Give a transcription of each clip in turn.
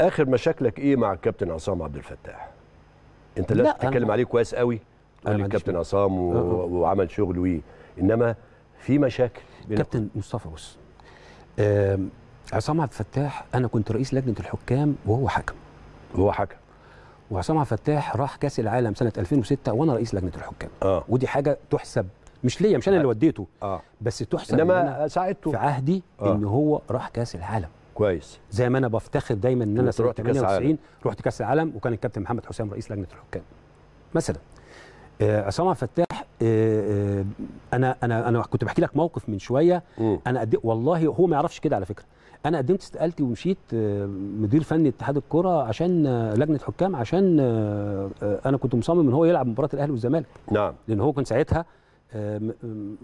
اخر مشاكلك ايه مع الكابتن عصام عبد الفتاح انت لا, تتكلم عليه كويس قوي تقول الكابتن عصام و... أه، أه. وعمل شغل ويه انما في مشاكل كابتن مصطفى بص عصام عبد الفتاح انا كنت رئيس لجنه الحكام وهو حكم وهو حكم وعصام عبد الفتاح راح كاس العالم سنه 2006 وانا رئيس لجنه الحكام آه. ودي حاجه تحسب مش ليا مش انا اللي آه. وديته آه. بس تحسب انما إن ساعدته في عهدي آه. ان هو راح كاس العالم كويس زي ما انا بفتخر دايما ان انا سنه 98 رحت كاس العالم وكان الكابتن محمد حسام رئيس لجنه الحكام مثلا آه، عصام عبد فتاح آه، آه، انا انا انا كنت بحكي لك موقف من شويه م. انا قد والله هو ما يعرفش كده على فكره انا قدمت استقالتي ومشيت مدير فني اتحاد الكره عشان لجنه حكام عشان انا كنت مصمم ان هو يلعب مباراه الاهلي والزمالك نعم لان هو كان ساعتها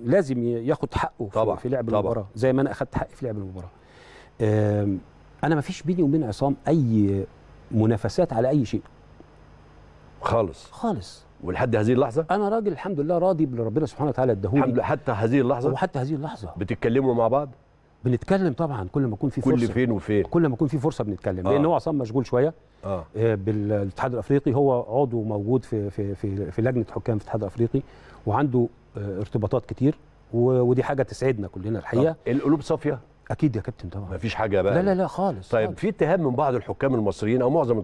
لازم ياخد حقه طبعا في لعب طبعا المباراه زي ما انا اخدت حقي في لعب المباراه انا ما فيش بيني وبين عصام اي منافسات على اي شيء خالص خالص ولحد هذه اللحظه انا راجل الحمد لله راضي بربنا سبحانه وتعالى اداهولي الحمد لله حتى هذه اللحظه وحتى هذه اللحظه بتتكلموا مع بعض بنتكلم طبعا كل ما يكون في فرصه كل فين وفين كل ما يكون في فرصه بنتكلم آه. لان هو عصام مشغول شويه آه. آه. بالاتحاد الافريقي هو عضو موجود في في في, في لجنه حكام في الاتحاد الافريقي وعنده آه، ارتباطات كتير ودي حاجه تسعدنا كلنا الحقيقه آه. القلوب صافيه اكيد يا كابتن طبعا مفيش حاجه بقى لا لا لا خالص طيب خالص. في اتهام من بعض الحكام المصريين او معظم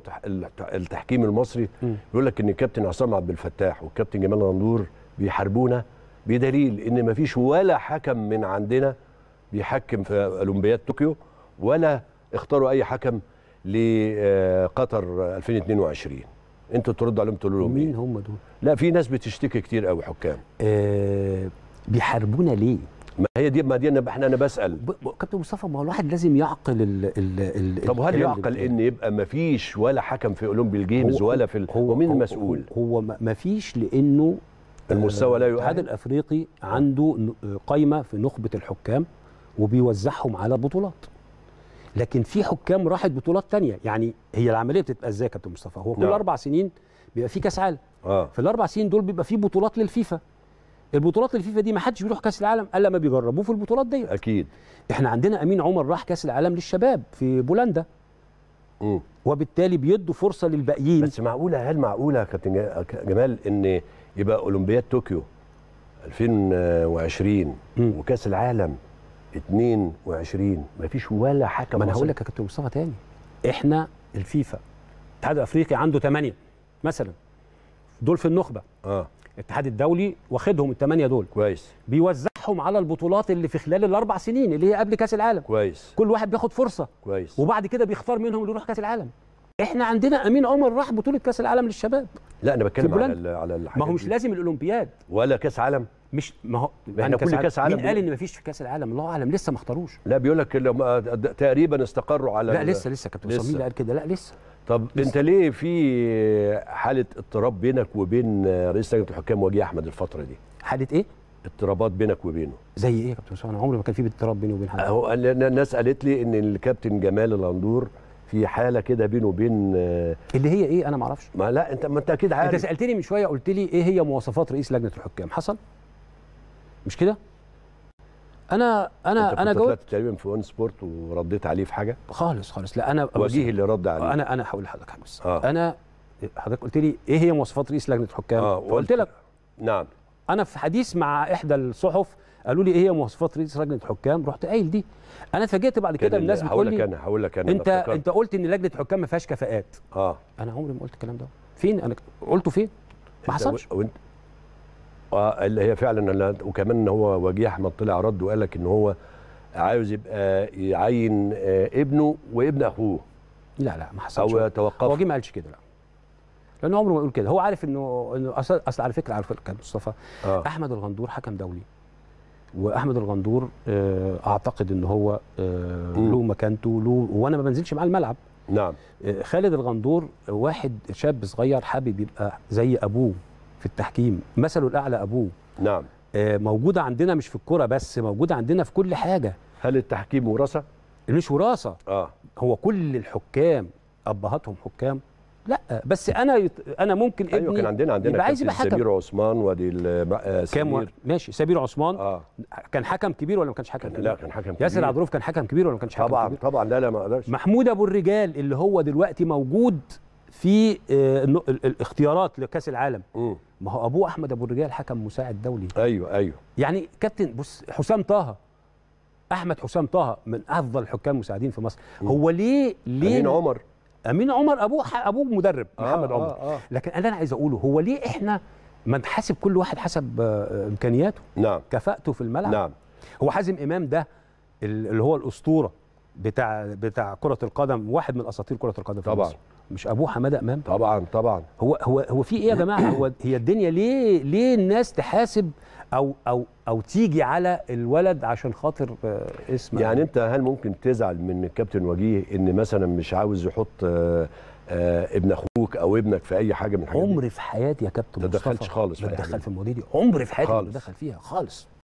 التحكيم المصري بيقول لك ان الكابتن عصام عبد الفتاح والكابتن جمال غندور بيحاربونا بدليل ان مفيش ولا حكم من عندنا بيحكم في اولمبياد طوكيو ولا اختاروا اي حكم لقطر 2022 انتوا تردوا عليهم تقولوا لهم إيه؟ مين هم دول؟ لا في ناس بتشتكي كتير قوي حكام آه بيحاربونا ليه؟ ما هي دي ما دي انا احنا انا بسال كابتن مصطفى ما هو الواحد لازم يعقل ال ال ال طب هل يعقل ان يبقى ما فيش ولا حكم في اولمبي الجيمز ولا في هو مين المسؤول هو ما فيش لانه آه، المستوى لا يؤهل الاتحاد الافريقي عنده قايمه في نخبه الحكام وبيوزعهم على بطولات لكن في حكام راحت بطولات تانية يعني هي العمليه بتبقى ازاي يا كابتن مصطفى هو كل نعم. اربع سنين بيبقى في كاس عالم آه. في الاربع سنين دول بيبقى في بطولات للفيفا البطولات الفيفا دي ما حدش بيروح كاس العالم الا ما بيجربوه في البطولات دي اكيد احنا عندنا امين عمر راح كاس العالم للشباب في بولندا امم وبالتالي بيدوا فرصه للباقيين بس معقوله هل معقوله يا كابتن جمال ان يبقى اولمبياد طوكيو 2020 مم. وكاس العالم 22 ما فيش ولا حكم ما انا هقول لك يا كابتن مصطفى تاني احنا الفيفا الاتحاد الافريقي عنده 8 مثلا دول في النخبه اه الاتحاد الدولي واخدهم الثمانيه دول كويس بيوزعهم على البطولات اللي في خلال الاربع سنين اللي هي قبل كاس العالم كويس كل واحد بياخد فرصه كويس وبعد كده بيختار منهم اللي يروح كاس العالم احنا عندنا امين عمر راح بطوله كاس العالم للشباب لا انا بتكلم على على الحاجات ما هو مش دي. لازم الاولمبياد ولا كاس عالم مش ما هو احنا يعني كل كاس عالم مين قال ان مفيش في كاس العالم الله اعلم لسه ما اختاروش لا بيقول لك تقريبا استقروا على لا لسه لسه كابتن صميم قال كده لا لسه طب انت ليه في حاله اضطراب بينك وبين رئيس لجنه الحكام وجيه احمد الفتره دي حاله ايه اضطرابات بينك وبينه زي ايه يا كابتن اسامه انا عمري ما كان في اضطراب بيني وبين حد هو الناس قالت لي ان الكابتن جمال الاندور في حاله كده بينه وبين آه، اللي هي ايه انا ما اعرفش ما لا انت ما انت اكيد عارف انت سالتني من شويه قلت لي ايه هي مواصفات رئيس لجنه الحكام حصل مش كده انا انا انا جاوبت تقريبا في وان سبورت ورديت عليه في حاجه خالص خالص لا انا وجيه اللي رد عليه انا انا هقول لحضرتك حاجه بس آه. انا حضرتك قلت لي ايه هي مواصفات رئيس لجنه الحكام آه. قلت لك نعم انا في حديث مع احدى الصحف قالوا لي ايه هي مواصفات رئيس لجنه الحكام رحت قايل دي انا اتفاجئت بعد كده الناس بتقول لي انا هقول لك انا انت انت قلت ان لجنه الحكام ما فيهاش كفاءات اه انا عمري ما قلت الكلام ده فين انا قلته فين ما حصلش وانت اللي هي فعلا وكمان هو وجيه احمد طلع رد وقال لك ان هو عاوز يبقى يعين آه، ابنه وابن اخوه لا لا ما حصلش او توقف هو ما قالش كده لا لانه عمره ما يقول كده هو عارف انه انه اصل اصل على فكره على فكره مصطفى آه. احمد الغندور حكم دولي واحمد الغندور آه، اعتقد ان هو آه، له مكانته له وانا ما بنزلش معاه الملعب نعم خالد الغندور واحد شاب صغير حابب يبقى زي ابوه في التحكيم مثله الاعلى ابوه نعم آه، موجوده عندنا مش في الكوره بس موجوده عندنا في كل حاجه هل التحكيم وراثه مش وراثه اه هو كل الحكام ابهاتهم حكام لا بس انا انا ممكن أيوة، ابني أيوة كان عندنا عندنا سمير عثمان وادي آه، سمير ماشي سمير عثمان آه. كان حكم كبير ولا ما كانش حكم كبير؟ لا كان حكم كبير ياسر عبد كان حكم كبير ولا ما كانش حكم طبعا كبير؟ طبعا طبعا لا لا ما اقدرش محمود ابو الرجال اللي هو دلوقتي موجود في آه، الاختيارات لكاس العالم ما هو ابوه احمد ابو الرجال حكم مساعد دولي ايوه ايوه يعني كابتن بص حسام طه احمد حسام طه من افضل الحكام المساعدين في مصر مم. هو ليه ليه امين عمر امين عمر ابوه ابوه مدرب آه محمد عمر آه آه. لكن اللي انا عايز اقوله هو ليه احنا ما نحاسب كل واحد حسب آه، امكانياته نعم كفاءته في الملعب نعم هو حازم امام ده اللي هو الاسطوره بتاع بتاع كره القدم واحد من اساطير كره القدم في طبعا مصر. مش ابوه حماده امام طبعا طبعا هو هو هو في ايه يا جماعه هو هي الدنيا ليه ليه الناس تحاسب او او او تيجي على الولد عشان خاطر آه، اسمه يعني انت هل ممكن تزعل من الكابتن وجيه ان مثلا مش عاوز يحط آه، آه، ابن اخوك او ابنك في اي حاجه من الحاجات عمري في حياتي يا كابتن مصطفى ما دخلتش خالص ما دخلت في المواضيع دي عمري في حياتي ما دخل فيها خالص